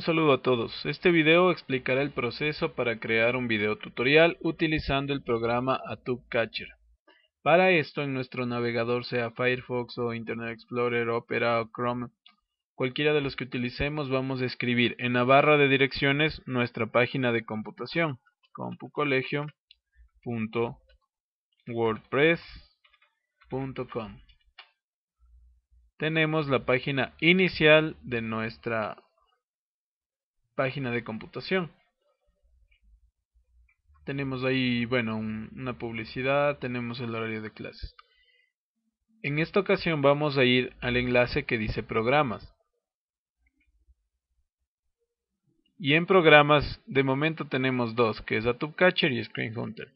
Un saludo a todos. Este video explicará el proceso para crear un video tutorial utilizando el programa Atubcatcher, Catcher. Para esto en nuestro navegador sea Firefox o Internet Explorer, Opera o Chrome, cualquiera de los que utilicemos vamos a escribir en la barra de direcciones nuestra página de computación compucolegio.wordpress.com tenemos la página inicial de nuestra página de computación. Tenemos ahí, bueno, una publicidad, tenemos el horario de clases. En esta ocasión vamos a ir al enlace que dice programas. Y en programas, de momento tenemos dos, que es AtubCatcher y Screen Hunter.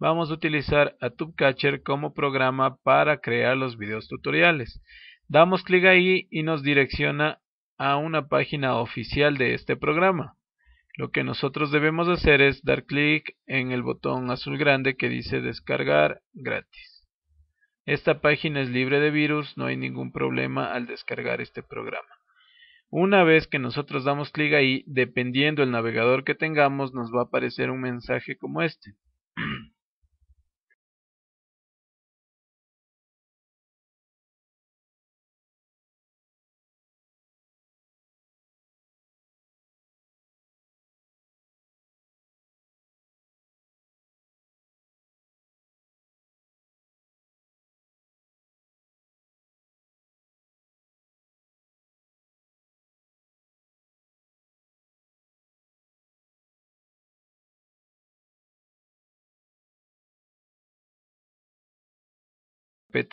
Vamos a utilizar AtubCatcher como programa para crear los videos tutoriales. Damos clic ahí y nos direcciona a una página oficial de este programa. Lo que nosotros debemos hacer es dar clic en el botón azul grande que dice descargar gratis. Esta página es libre de virus, no hay ningún problema al descargar este programa. Una vez que nosotros damos clic ahí, dependiendo el navegador que tengamos, nos va a aparecer un mensaje como este.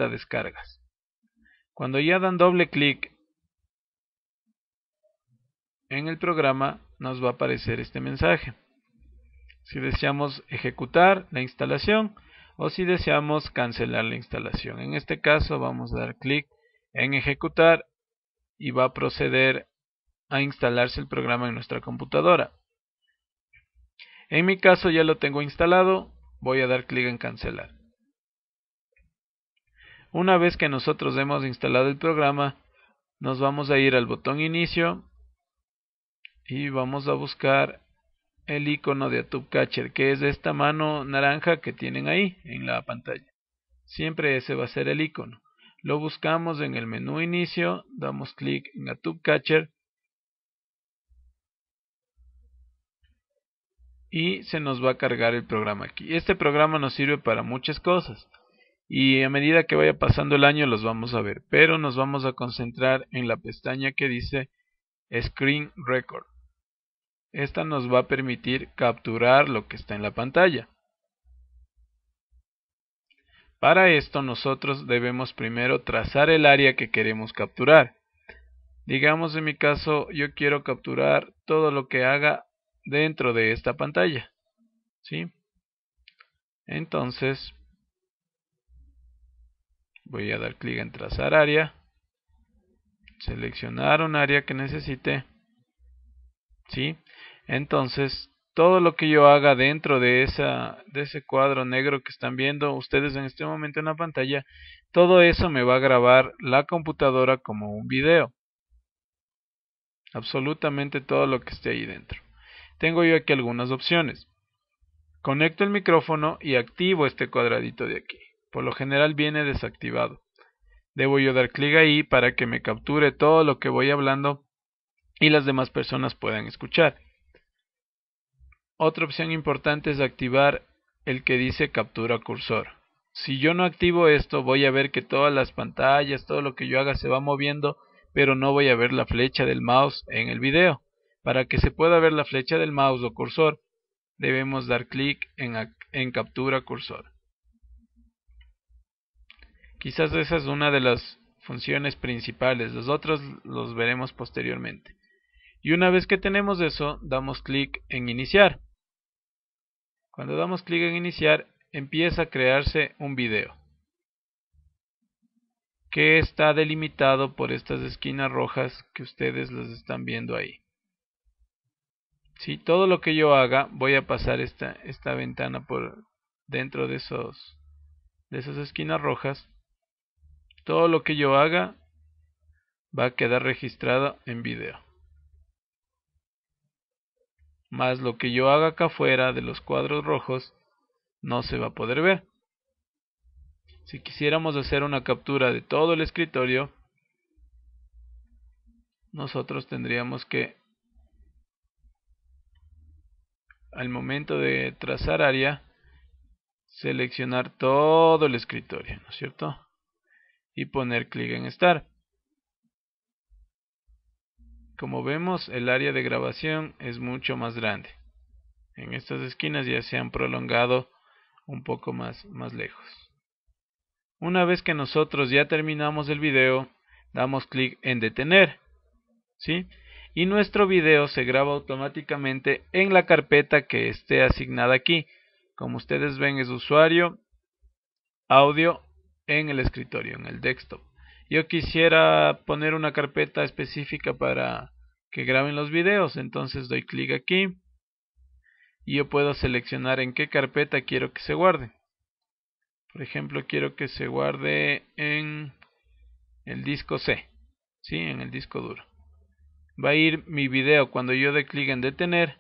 descargas. Cuando ya dan doble clic en el programa nos va a aparecer este mensaje. Si deseamos ejecutar la instalación o si deseamos cancelar la instalación. En este caso vamos a dar clic en ejecutar y va a proceder a instalarse el programa en nuestra computadora. En mi caso ya lo tengo instalado, voy a dar clic en cancelar. Una vez que nosotros hemos instalado el programa, nos vamos a ir al botón inicio y vamos a buscar el icono de Atub Catcher, que es esta mano naranja que tienen ahí en la pantalla. Siempre ese va a ser el icono. Lo buscamos en el menú inicio, damos clic en Atub Catcher y se nos va a cargar el programa aquí. Este programa nos sirve para muchas cosas y a medida que vaya pasando el año los vamos a ver, pero nos vamos a concentrar en la pestaña que dice Screen Record. Esta nos va a permitir capturar lo que está en la pantalla. Para esto nosotros debemos primero trazar el área que queremos capturar. Digamos en mi caso yo quiero capturar todo lo que haga dentro de esta pantalla. ¿Sí? Entonces voy a dar clic en trazar área seleccionar un área que necesite ¿sí? entonces todo lo que yo haga dentro de, esa, de ese cuadro negro que están viendo ustedes en este momento en la pantalla todo eso me va a grabar la computadora como un video absolutamente todo lo que esté ahí dentro tengo yo aquí algunas opciones conecto el micrófono y activo este cuadradito de aquí por lo general viene desactivado. Debo yo dar clic ahí para que me capture todo lo que voy hablando y las demás personas puedan escuchar. Otra opción importante es activar el que dice captura cursor. Si yo no activo esto, voy a ver que todas las pantallas, todo lo que yo haga se va moviendo, pero no voy a ver la flecha del mouse en el video. Para que se pueda ver la flecha del mouse o cursor, debemos dar clic en, en captura cursor. Quizás esa es una de las funciones principales, los otros los veremos posteriormente. Y una vez que tenemos eso, damos clic en iniciar. Cuando damos clic en iniciar, empieza a crearse un video que está delimitado por estas esquinas rojas que ustedes las están viendo ahí. Si todo lo que yo haga, voy a pasar esta, esta ventana por dentro de, esos, de esas esquinas rojas todo lo que yo haga va a quedar registrado en video. Más lo que yo haga acá afuera de los cuadros rojos no se va a poder ver. Si quisiéramos hacer una captura de todo el escritorio, nosotros tendríamos que al momento de trazar área seleccionar todo el escritorio, ¿no es cierto? y poner clic en estar. Como vemos, el área de grabación es mucho más grande. En estas esquinas ya se han prolongado un poco más, más lejos. Una vez que nosotros ya terminamos el video, damos clic en detener. ¿Sí? Y nuestro video se graba automáticamente en la carpeta que esté asignada aquí. Como ustedes ven es usuario, audio en el escritorio, en el desktop. Yo quisiera poner una carpeta específica para que graben los videos, entonces doy clic aquí y yo puedo seleccionar en qué carpeta quiero que se guarde. Por ejemplo, quiero que se guarde en el disco C, ¿sí? en el disco duro. Va a ir mi video cuando yo dé clic en detener.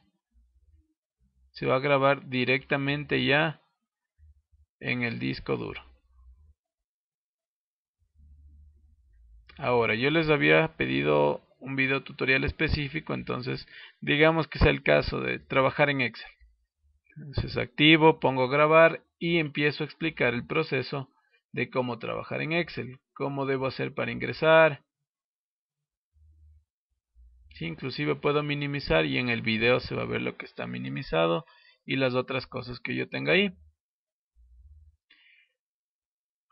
Se va a grabar directamente ya en el disco duro. Ahora, yo les había pedido un video tutorial específico, entonces digamos que sea el caso de trabajar en Excel. Entonces activo, pongo grabar y empiezo a explicar el proceso de cómo trabajar en Excel, cómo debo hacer para ingresar. inclusive puedo minimizar y en el video se va a ver lo que está minimizado y las otras cosas que yo tenga ahí.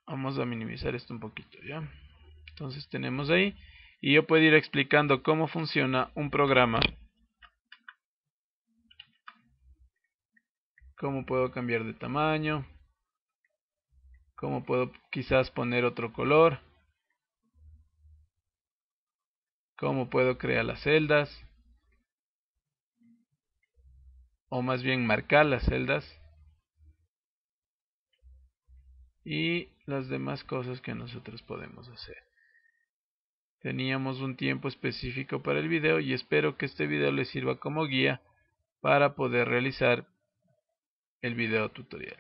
Vamos a minimizar esto un poquito ya. Entonces tenemos ahí. Y yo puedo ir explicando cómo funciona un programa. Cómo puedo cambiar de tamaño. Cómo puedo quizás poner otro color. Cómo puedo crear las celdas. O más bien marcar las celdas y las demás cosas que nosotros podemos hacer. Teníamos un tiempo específico para el video y espero que este video les sirva como guía para poder realizar el video tutorial.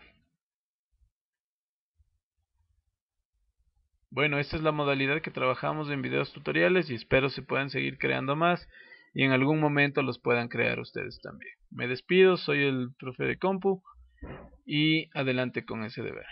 Bueno, esta es la modalidad que trabajamos en videos tutoriales y espero se puedan seguir creando más y en algún momento los puedan crear ustedes también. Me despido, soy el profe de compu y adelante con ese deber.